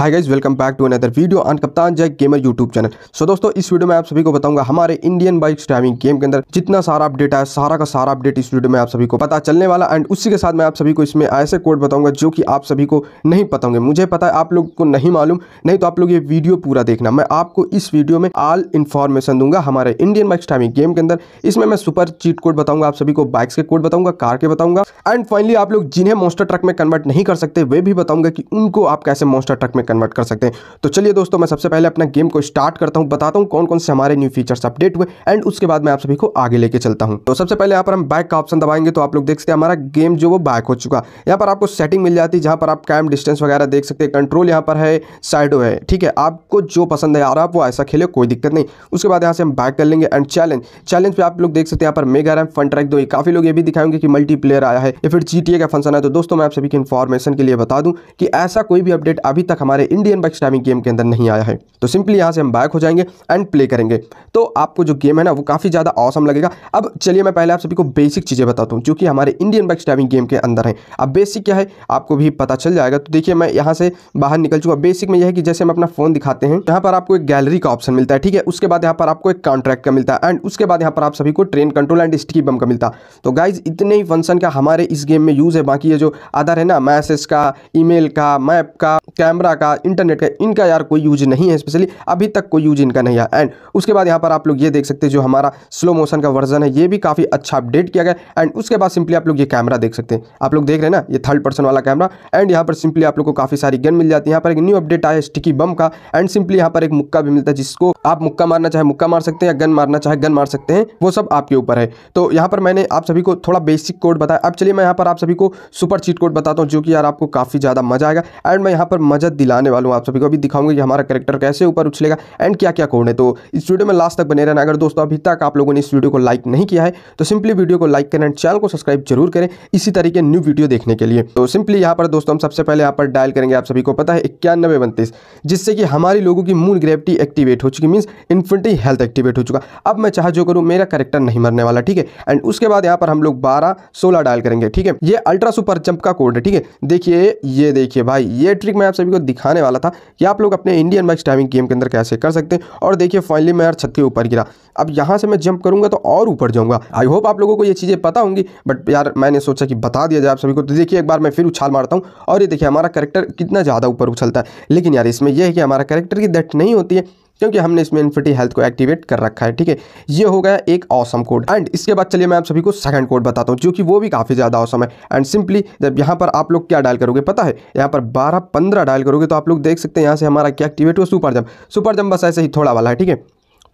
hi guys welcome back to another video on Kaptaan Jay gamer YouTube channel so दोस्तों इस video में आप सभी को बताऊंगा हमारे इंडियन बाइक ड्राइविंग गेम के अंदर जितना सारा अपडेट है सारा का सारा अपडेट इस वीडियो में आप सभी को पता चलने वाला एंड उसी के साथ मैं आप सभी को इसमें ऐसे कोड बताऊंगा जो कि आप सभी को नहीं पताऊंगे मुझे पता है आप लोग को नहीं मालूम नहीं तो आप लोग ये वीडियो पूरा देखना मैं आपको इस वीडियो में ऑल इन्फॉर्मेशन दूंगा हमारे इंडियन बाइक ड्राइविंग गेम के अंदर इसमें मैं सुपर चीट कोड बताऊंगा आप सभी को बाइक्स के कोड बताऊंगा कार के बताऊंगा एंड फाइनली आप लोग जिन्हें मोस्टर ट्रक में कन्वर्ट नहीं कर सकते वे भी बताऊंगा कि उनको आप कैसे मोस्टर ट्रक में कन्वर्ट कर सकते हैं तो चलिए दोस्तों मैं सबसे पहले अपना गेम को स्टार्ट करता हूँ बताता हूँ कौन कौन से हमारे न्यू फीचर्स अपडेट हुए एंड उसके बाद मैं आप सभी को आगे लेके चलता हूँ तो सबसे पहले यहाँ पर हम बैक का ऑप्शन दबाएंगे तो आप लोग देख सकते हैं हमारा गेम जो वो बैक हो चुका यहाँ पर आपको सेटिंग मिल जाती है जहाँ पर आप कैम डिस्टेंस वगैरह देख सकते हैं कंट्रोल यहाँ पर है साइडो है ठीक है आपको जो पसंद है आ रहा आप वो ऐसा खेले कोई दिक्कत नहीं उसके बाद यहाँ से हम बैक कर लेंगे एंड चैलेंज चैलेंज पर आप लोग देख सकते हैं यहाँ पर मेगा रैम फन ट्रैक दो काफी लोग ये भी दिखाएंगे कि मल्टीप्लेयर आया है या फिर जी का फंक्शन है तो दोस्तों मैं आप सभी की इन्फॉर्मेशन के लिए बता दूँ कि ऐसा कोई भी अपडेट अभी तक हमारे हमारे इंडियन बाइक स्टैमिंग गेम के अंदर नहीं आया है तो सिंपली यहाँ से हम बाइक हो जाएंगे एंड प्ले करेंगे तो आपको जो गेम है ना वो काफ़ी ज़्यादा औसम लगेगा अब चलिए मैं पहले आप सभी को बेसिक चीज़ें बताता हूँ जो कि हमारे इंडियन बाइक स्टैमिंग गेम के अंदर है अब बेसिक क्या है आपको भी पता चल जाएगा तो देखिए मैं यहाँ से बाहर निकल चुका बेसिक में यह है कि जैसे हम अपना फ़ोन दिखाते हैं यहाँ पर आपको एक गैलरी का ऑप्शन मिलता है ठीक है उसके बाद यहाँ पर आपको एक कॉन्ट्रैक्ट का मिलता है एंड उसके बाद यहाँ पर आप सभी को train control and sticky bomb का मिलता है तो गाइज इतने ही फंक्शन का हमारे इस गेम में यूज़ है बाकी ये जो अदर है ना मैसेज का ईमेल का मैप का कैमरा का इंटरनेट का इनका यार कोई यूज नहीं है स्पेशली अभी तक कोई यूज इनका नहीं है एंड उसके बाद यहाँ पर आप लोग ये देख सकते हैं जो हमारा स्लो मोशन का वर्जन है ये भी काफ़ी अच्छा अपडेट किया गया एंड उसके बाद सिंपली आप लोग ये कैमरा देख सकते हैं आप लोग देख रहे हैं ना ये थर्ड पर्सन वाला कैमरा एंड यहाँ पर सिंपली आप लोग को काफ़ी सारी गन मिल जाती है यहाँ पर एक न्यू अपडेट आया स्टिकी बम का एंड सिंपली यहाँ पर एक मुक्का भी मिलता है जिसको आप मुक्का मारना चाहे मुक्का मार सकते हैं या गन मारना चाहे गन मार सकते हैं वो सब आपके ऊपर है तो यहाँ पर मैंने आप सभी को थोड़ा बेसिक कोड बताया अब चलिए मैं यहाँ पर आप सभी को सुपर चीट कोड बताता हूँ जो कि यार आपको काफ़ी ज़्यादा मजा आएगा एंड मैं यहाँ पर मजा दिला खिलाने वालों आप सभी को अभी दिखाऊंगा कि हमारा करेक्टर कैसे ऊपर उछलेगा एंड क्या क्या कोड है तो इस वीडियो में लास्ट तक बने रहना अगर दोस्तों अभी तक आप लोगों ने इस वीडियो को लाइक नहीं किया है तो सिंपली वीडियो को लाइक करें एंड चैनल को सब्सक्राइब जरूर करें इसी तरीके न्यू वीडियो देखने के लिए तो सिंपली यहाँ पर दोस्तों हम सबसे पहले यहाँ पर डायल करेंगे आप सभी को पता है इक्यानवे उनतीस जिससे कि हमारे लोगों की मून ग्रेविटी एक्टिवेट हो चुकी मीन्स इन्फिनिटी हेल्थ एक्टिवेट हो चुका अब मैं चाह जो करूँ मेरा करेक्टर नहीं मरने वाला ठीक है एंड उसके बाद यहाँ पर हम लोग बारह सोलह डायल करेंगे ठीक है ये अल्ट्रा सुपर जंप का कोड है ठीक है देखिए ये देखिए भाई ये ट्रिक मैं आप सभी को दिखा दिखाने वाला था कि आप लोग अपने इंडियन मैक्स टाइमिंग गेम के अंदर कैसे कर सकते हैं और देखिए फाइनली मैं यार छत के ऊपर गिरा अब यहाँ से मैं जंप करूँगा तो और ऊपर जाऊँगा आई होप आप लोगों को ये चीज़ें पता होंगी बट यार मैंने सोचा कि बता दिया जाए आप सभी को तो देखिए एक बार मैं फिर उछाल मारता हूँ और ये देखिए हमारा करेक्टर कितना ज़्यादा ऊपर उछलता है लेकिन यार इसमें यह है कि हमारा करेक्टर की डेथ नहीं होती है क्योंकि हमने इसमें इन्फिटी हेल्थ को एक्टिवेट कर रखा है ठीक है ये हो गया एक औसम कोड एंड इसके बाद चलिए मैं आप सभी को सेकंड कोड बताता हूँ जो कि वो भी काफ़ी ज़्यादा औसम है एंड सिंपली जब यहाँ पर आप लोग क्या डायल करोगे पता है यहाँ पर बारह पंद्रह डायल करोगे तो आप लोग देख सकते हैं यहाँ से हमारा क्या एक्टिवेट हुआ सुपर जम्प सुपर जम्प बस ऐसे ही थोड़ा वाला है ठीक है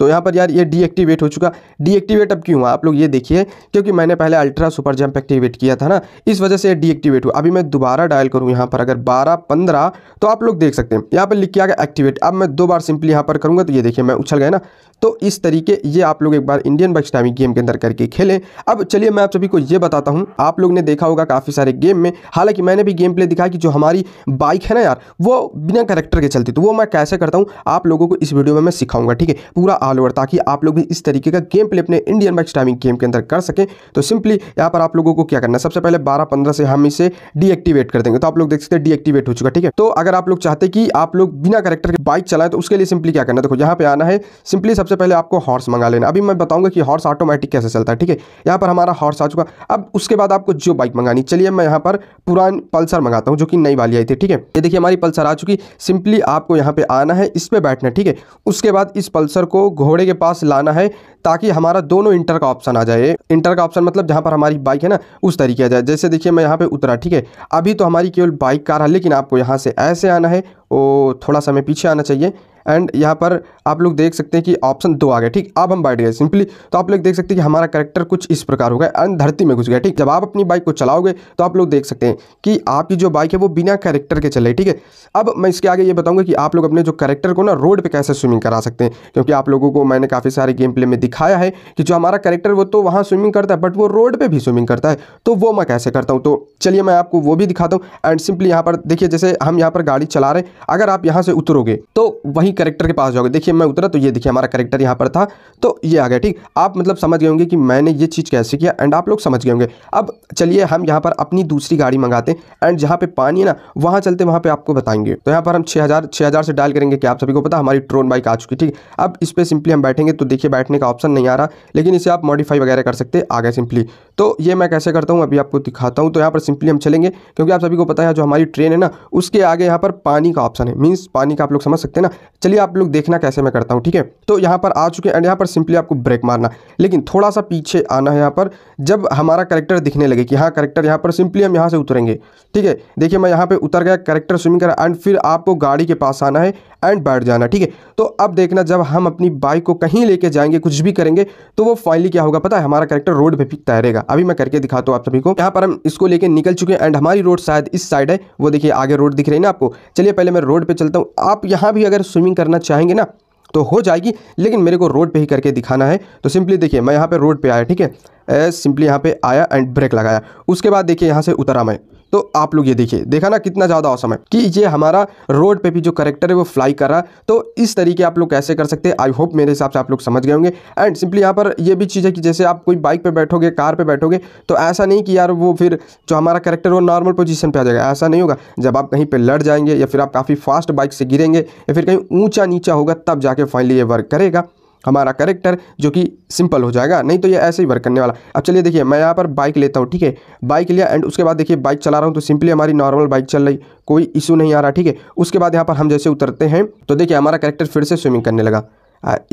तो यहाँ पर यार ये डीएक्टिवेट हो चुका डीएक्टिवेट अब क्यों हुआ आप लोग ये देखिए क्योंकि मैंने पहले अल्ट्रा सुपर जंप एक्टिवेट किया था ना इस वजह से ये डीएक्टिवेट हुआ अभी मैं दोबारा डायल करूँ यहाँ पर अगर बारह पंद्रह तो आप लोग देख सकते हैं यहाँ पर लिख के गया एक्टिवेट अब मैं दो बार सिंपली यहाँ पर करूँगा तो ये देखिए मैं उछल गया ना तो इस तरीके ये आप लोग एक बार इंडियन बक्सटामी गेम के अंदर करके खेलें अब चलिए मैं आप सभी को ये बताता हूँ आप लोग ने देखा होगा काफ़ी सारे गेम में हालांकि मैंने भी गेम प्ले दिखाया कि जो हमारी बाइक है ना यार वो बिना करेक्टर के चलती तो वो मैं कैसे करता हूँ आप लोगों को इस वीडियो में मैं सिखाऊंगा ठीक है पूरा ऑल ओवर ताकि आप लोग भी इस तरीके का गेम प्ले अपने इंडियन बैक्स टाइमिंग गेम के अंदर कर सकें तो सिंपली यहाँ पर आप लोगों को क्या करना है सबसे पहले बारह पंद्रह से हम इसे डीएक्टिवेट कर देंगे तो आप लोग देख सकते हैं डीएक्टिवेट हो चुका ठीक है तो अगर आप लोग चाहते कि आप लोग बिना करेक्टर के बाइक चलाएं तो उसके लिए सिंपली क्या करना देखो यहाँ पे आना है सिंपली सबसे पहले आपको हॉर्स मंगा लेना अभी मैं बताऊंगा कि हॉर्स ऑटोमेटिक कैसे चलता है ठीक है यहाँ पर हमारा हॉर्स आ चुका अब उसके बाद आपको जो बाइक मंगानी चलिए मैं यहाँ पर पुरान पल्सर मंगाता हूँ जो कि नई वाली आई थी ठीक है ये देखिए हमारी पल्सर आ चुकी सिंपली आपको यहाँ पे आना है इस पर बैठना ठीक है उसके बाद इस पल्सर को घोड़े के पास लाना है ताकि हमारा दोनों इंटर का ऑप्शन आ जाए इंटर का ऑप्शन मतलब जहाँ पर हमारी बाइक है ना उस तरीके आ जाए जैसे देखिए मैं यहाँ पे उतरा ठीक है अभी तो हमारी केवल बाइक कार है लेकिन आपको यहाँ से ऐसे आना है और थोड़ा सा हमें पीछे आना चाहिए एंड यहाँ पर आप लोग देख सकते हैं कि ऑप्शन दो आ गया ठीक अब हम बैठ गए सिंपली तो आप लोग देख सकते हैं कि हमारा करेक्टर कुछ इस प्रकार होगा एंड धरती में घुस गया ठीक जब आप अपनी बाइक को चलाओगे तो आप लोग देख सकते हैं कि आपकी जो बाइक है वो बिना करेक्टर के चले ठीक है अब मैं इसके आगे ये बताऊँगा कि आप लोग अपने जो करेक्टर को ना रोड पर कैसे स्विमिंग करा सकते हैं क्योंकि आप लोगों को मैंने काफ़ी सारे गेम प्ले में दिखाया है कि जो हमारा करेक्टर वो तो वहाँ स्विमिंग करता है बट वो रोड पर भी स्विमिंग करता है तो वो मैं कैसे करता हूँ तो चलिए मैं आपको वो भी दिखाता हूँ एंड सिंपली यहाँ पर देखिए जैसे हम यहाँ पर गाड़ी चला रहे हैं अगर आप यहाँ से उतरोगे तो वहीं करेक्टर के पास जाओगे देखिए मैं उतरा तो ये देखिए हमारा करेक्टर यहाँ पर था तो ये आ गया ठीक आप मतलब समझ गए होंगे कि मैंने ये चीज़ कैसे किया एंड आप लोग समझ गए होंगे अब चलिए हम यहाँ पर अपनी दूसरी गाड़ी मंगाते हैं एंड जहाँ पे पानी है ना वहाँ चलते वहाँ पर आपको बताएंगे तो यहाँ पर हम छः हज़ार से डायल करेंगे कि आप सभी को पता हमारी ट्रोन बाइक आ चुकी ठीक अब इस पर सिंपली हम बैठेंगे तो देखिए बैठने का ऑप्शन नहीं आ रहा लेकिन इसे आप मॉडिफाई वगैरह कर सकते आ गए सिंपली तो ये मैं कैसे करता हूँ अभी आपको दिखाता हूँ तो यहाँ पर सिंपली हम चलेंगे क्योंकि आप सभी को पता है जो हमारी ट्रेन है ना उसके आगे यहाँ पर पानी का ऑप्शन है मीन्स पानी का आप लोग समझ सकते हैं ना चलिए आप लोग देखना कैसे मैं करता हूँ ठीक है तो यहाँ पर आ चुके हैं एंड यहाँ पर सिंपली आपको ब्रेक मारना लेकिन थोड़ा सा पीछे आना है यहाँ पर जब हमारा करेक्टर दिखने लगे कि हाँ करेक्टर यहाँ पर सिंपली हम यहाँ से उतरेंगे ठीक है देखिए मैं यहाँ पर उतर गया करेक्टर स्विमिंग करा एंड फिर आपको गाड़ी के पास आना है एंड बैठ जाना ठीक है तो अब देखना जब हम अपनी बाइक को कहीं लेके जाएंगे कुछ भी करेंगे तो वो फाइनली क्या होगा पता है हमारा करेक्टर रोड पर भी तैरेगा अभी मैं करके दिखाता हूँ आप सभी को यहाँ पर हम इसको लेके निकल चुके हैं एंड हमारी रोड शायद इस साइड है वो देखिए आगे रोड दिख रही है ना आपको चलिए पहले मैं रोड पर चलता हूँ आप यहाँ भी अगर स्विमिंग ड्राइविंग करना चाहेंगे ना तो हो जाएगी लेकिन मेरे को रोड पे ही करके दिखाना है तो सिंपली देखिए मैं यहाँ पे रोड पे आया ठीक है सिंपली यहाँ पे आया एंड ब्रेक लगाया उसके बाद देखिए यहाँ से उतरा मैं तो आप लोग ये देखिए देखा ना कितना ज़्यादा औसम है कि ये हमारा रोड पे भी जो करेक्टर है वो फ्लाई कर रहा है तो इस तरीके आप लोग कैसे कर सकते हैं आई होप मेरे हिसाब से आप लोग समझ गए होंगे एंड सिंपली यहाँ पर ये भी चीज़ है कि जैसे आप कोई बाइक पर बैठोगे कार पर बैठोगे तो ऐसा नहीं कि यार वो फिर जो हमारा करेक्टर वो नॉर्मल पोजिशन पर आ जाएगा ऐसा नहीं होगा जब आप कहीं पर लड़ जाएंगे या फिर आप काफ़ी फास्ट बाइक से गिरेंगे या फिर कहीं ऊँचा नीचा होगा तब जाके फाइनली ये वर्क करेगा हमारा करेक्टर जो कि सिंपल हो जाएगा नहीं तो ये ऐसे ही वर्क करने वाला अब चलिए देखिए मैं यहाँ पर बाइक लेता हूँ ठीक है बाइक लिया एंड उसके बाद देखिए बाइक चला रहा हूँ तो सिंपली हमारी नॉर्मल बाइक चल रही कोई इशू नहीं आ रहा ठीक है उसके बाद यहाँ पर हम जैसे उतरते हैं तो देखिए हमारा करेक्टर फिर से स्विमिंग करने लगा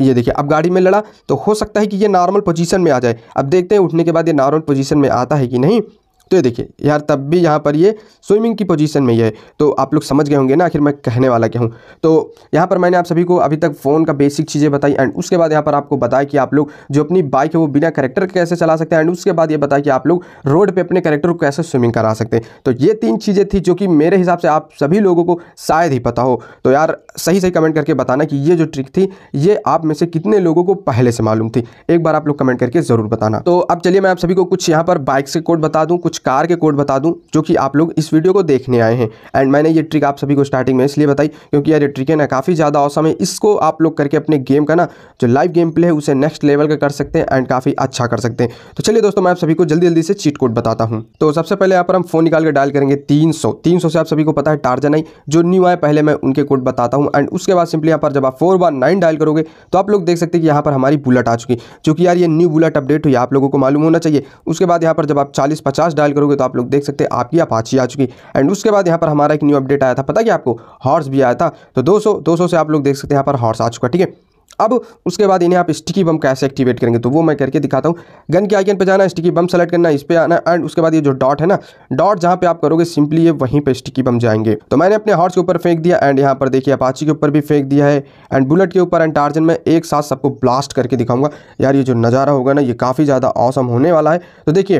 ये देखिए अब गाड़ी में लड़ा तो हो सकता है कि ये नॉर्मल पोजीशन में आ जाए अब देखते हैं उठने के बाद ये नॉर्मल पोजीशन में आता है कि नहीं तो ये देखिए यार तब भी यहाँ पर ये स्विमिंग की पोजीशन में ही है तो आप लोग समझ गए होंगे ना आखिर मैं कहने वाला क्या हूँ तो यहाँ पर मैंने आप सभी को अभी तक फ़ोन का बेसिक चीज़ें बताई एंड उसके बाद यहाँ पर आपको बताया कि आप लोग जो अपनी बाइक है वो बिना करेक्टर कैसे चला सकते हैं एंड उसके बाद ये बताया कि आप लोग रोड पर अपने करेक्टर को कैसे स्विमिंग करा सकते हैं तो ये तीन चीज़ें थी जो कि मेरे हिसाब से आप सभी लोगों को शायद ही पता हो तो यार सही सही कमेंट करके बताना कि ये जो ट्रिक थी ये आप में से कितने लोगों को पहले से मालूम थी एक बार आप लोग कमेंट करके ज़रूर बताना तो अब चलिए मैं आप सभी को कुछ यहाँ पर बाइक से कोड बता दूँ कुछ कार के कोड बता दूं जो कि आप लोग इस वीडियो को देखने आए हैं एंड मैंने ये ट्रिक आप सभी को स्टार्टिंग में इसलिए बताई क्योंकि यार ये ट्रिक है ना काफ़ी ज़्यादा औसम है इसको आप लोग करके अपने गेम का ना जो लाइव गेम प्ले है उसे नेक्स्ट लेवल का कर सकते हैं एंड काफ़ी अच्छा कर सकते हैं तो चलिए दोस्तों मैं आप सभी को जल्दी जल्दी से चीट कोड बताता हूँ तो सबसे पहले यहाँ पर हम फोन निकाल कर डायल करेंगे तीन सौ से आप सभी को पता है टारजन जो न्यू आए पहले मैं उनके कोड बताता हूँ एंड उसके बाद सिंपली यहाँ पर जब आप फोर बार नाइन डायल करोगे तो आप लोग देख सकते हैं कि यहाँ पर हमारी बुलेट आ चुकी है यार ये न्यू बुलेट अपडेट हुई आप लोगों को मालूम होना चाहिए उसके बाद यहाँ पर जब आप चालीस पचास डायल करोगे तो आप लोग देख सकते हैं आपकी अपाची आ चुकी एंड उसके बाद यहाँ पर हमारा एक न्यू अपडेट आया था पता कि आपको हॉर्स भी आया था तो दो सौ से आप लोग देख सकते हैं यहाँ पर हॉर्स आ चुका ठीक है अब उसके बाद इन्हें आप स्टिकी बम कैसे एक्टिवेट करेंगे तो वो मैं करके दिखाता हूँ गन के आइकन पे जाना स्टिकी बम सेलेक्ट करना इस पर आना एंड उसके बाद ये जो डॉट है ना डॉट जहाँ पे आप करोगे सिंपली ये वहीं पे स्टिकी बम जाएंगे तो मैंने अपने हॉर्स के ऊपर फेंक दिया एंड यहाँ पर देखिए अपाची के ऊपर भी फेंक दिया है एंड बुलेट के ऊपर एंड टार्जन में एक साथ सबको ब्लास्ट करके दिखाऊंगा यार ये जो नज़ारा होगा ना ये काफ़ी ज़्यादा औसम होने वाला है तो देखिए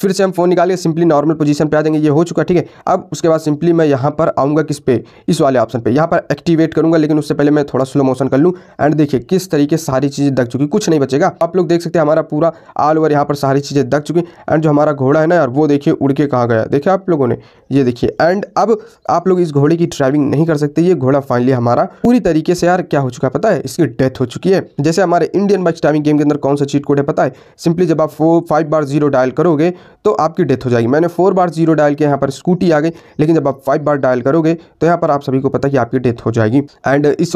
फिर से हम फोन निकालिए सिंपली नॉर्मल पोजीशन पे आ जाएंगे ये हो चुका ठीक है अब उसके बाद सिंपली मैं यहाँ पर आऊँगा किस पे इस वाले ऑप्शन पे यहाँ पर एक्टिवेट करूँगा लेकिन उससे पहले मैं थोड़ा स्लो मोशन कर लूँ एंड देखिए किस तरीके सारी चीज़ें दग चुकी कुछ नहीं बचेगा आप लोग देख सकते हैं हमारा पूरा ऑल ओवर यहाँ पर सारी चीज़ें दग चुकी एंड जो हमारा घोड़ा है ना यार वो देखिए उड़ के कहाँ गया देखिए आप लोगों ने ये देखिए एंड अब आप लोग इस घोड़े की ड्राइविंग नहीं कर सकते ये घोड़ा फाइनली हमारा पूरी तरीके से यार क्या हो चुका है पता है इसकी डेथ हो चुकी है जैसे हमारे इंडियन बाइक ड्राइविंग गेम के अंदर कौन सा चीट कोड है पता है सिंपली जब आप फोर फाइव बार जीरो डायल करोगे तो आपकी डेथ हो जाएगी मैंने फोर बार जीरो डायल किया यहाँ पर स्कूटी आ गई लेकिन जब आप फाइव बार डायल करोगे तो यहाँ पर आप सभी को पता है कि आपकी डेथ हो जाएगी एंड इस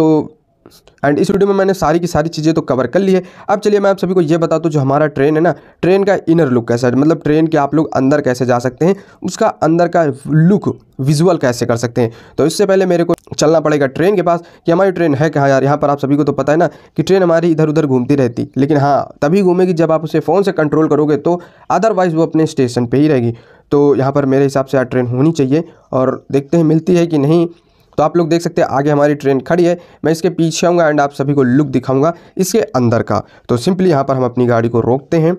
एंड इस वीडियो में मैंने सारी की सारी चीज़ें तो कवर कर ली है अब चलिए मैं आप सभी को ये बताता हूँ जो हमारा ट्रेन है ना ट्रेन का इनर लुक कैसा है मतलब ट्रेन के आप लोग अंदर कैसे जा सकते हैं उसका अंदर का लुक विजुअल कैसे कर सकते हैं तो इससे पहले मेरे को चलना पड़ेगा ट्रेन के पास कि हमारी ट्रेन है कहाँ यार यहाँ पर आप सभी को तो पता है ना कि ट्रेन हमारी इधर उधर घूमती रहती लेकिन हाँ तभी घूमेगी जब आप उसे फ़ोन से कंट्रोल करोगे तो अदरवाइज़ वो अपने स्टेशन पर ही रहेगी तो यहाँ पर मेरे हिसाब से यार ट्रेन होनी चाहिए और देखते हैं मिलती है कि नहीं तो आप लोग देख सकते हैं आगे हमारी ट्रेन खड़ी है मैं इसके पीछे आऊँगा एंड आप सभी को लुक दिखाऊँगा इसके अंदर का तो सिंपली यहाँ पर हम अपनी गाड़ी को रोकते हैं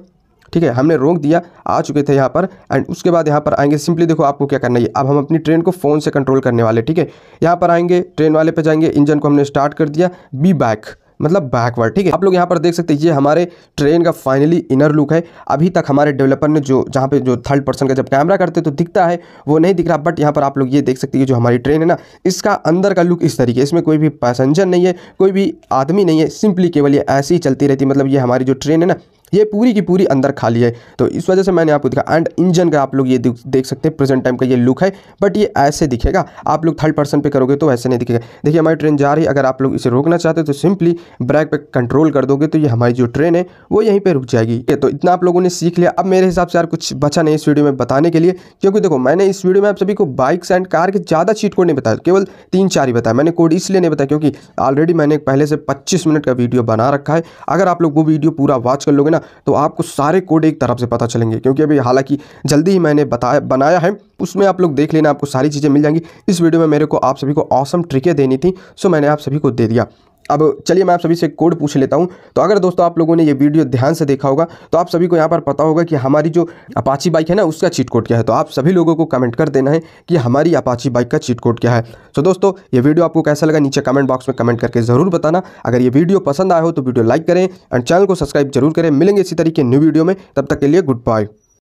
ठीक है हमने रोक दिया आ चुके थे यहाँ पर एंड उसके बाद यहाँ पर आएंगे सिंपली देखो आपको क्या करना है अब हम अपनी ट्रेन को फ़ोन से कंट्रोल करने वाले ठीक है यहाँ पर आएंगे ट्रेन वाले पे जाएंगे इंजन को हमने स्टार्ट कर दिया बी बैक मतलब बैकवर्ड ठीक है आप लोग यहाँ पर देख सकते हैं ये हमारे ट्रेन का फाइनली इनर लुक है अभी तक हमारे डेवलपर ने जो जहाँ पे जो थर्ड पर्सन का जब कैमरा करते तो दिखता है वो नहीं दिख रहा बट यहाँ पर आप लोग ये देख सकते हैं जो हमारी ट्रेन है ना इसका अंदर का लुक इस तरीके इसमें कोई भी पैसेंजर नहीं है कोई भी आदमी नहीं है सिंपली केवल ये ऐसे ही चलती रहती मतलब ये हमारी जो ट्रेन है ना ये पूरी की पूरी अंदर खाली है तो इस वजह से मैंने आपको दिखा एंड इंजन का आप लोग ये देख सकते हैं प्रेजेंट टाइम का ये लुक है बट ये ऐसे दिखेगा आप लोग थर्ड पर्सन पे करोगे तो ऐसे नहीं दिखेगा देखिए हमारी ट्रेन जा रही है अगर आप लोग इसे रोकना चाहते तो सिंपली ब्रेक पे कंट्रोल कर दोगे तो ये हमारी जो ट्रेन है वो यहीं पर रुक जाएगी तो इतना आप लोगों ने सीख लिया अब मेरे हिसाब से यार कुछ बचा नहीं इस वीडियो में बताने के लिए क्योंकि देखो मैंने इस वीडियो में आप सभी को बाइक्स एंड कार के ज़्यादा चीट कोड नहीं बताया केवल तीन चार ही बताया मैंने कोड इसलिए नहीं बताया क्योंकि ऑलरेडी मैंने पहले से पच्चीस मिनट का वीडियो बना रखा है अगर आप लोग वो वीडियो पूरा वॉच कर लोगे ना तो आपको सारे कोड एक तरफ से पता चलेंगे क्योंकि अभी हालांकि जल्दी ही मैंने बताया बनाया है उसमें आप लोग देख लेना आपको सारी चीज़ें मिल जाएंगी इस वीडियो में मेरे को आप सभी को औसम ट्रिकें देनी थी सो मैंने आप सभी को दे दिया अब चलिए मैं आप सभी से कोड पूछ लेता हूं तो अगर दोस्तों आप लोगों ने ये वीडियो ध्यान से देखा होगा तो आप सभी को यहाँ पर पता होगा कि हमारी जो अपाची बाइक है ना उसका चीट कोड क्या है तो आप सभी लोगों को कमेंट कर देना है कि हमारी अपाची बाइक का चीट कोड क्या है तो दोस्तों ये वीडियो आपको कैसा लगा नीचे कमेंट बॉक्स में कमेंट करके ज़रूर बताना अगर ये वीडियो पसंद आया हो तो वीडियो लाइक करें एंड चैनल को सब्सक्राइब जरूर करें मिलेंगे इसी तरीके न्यू वीडियो में तब तक के लिए गुड बाय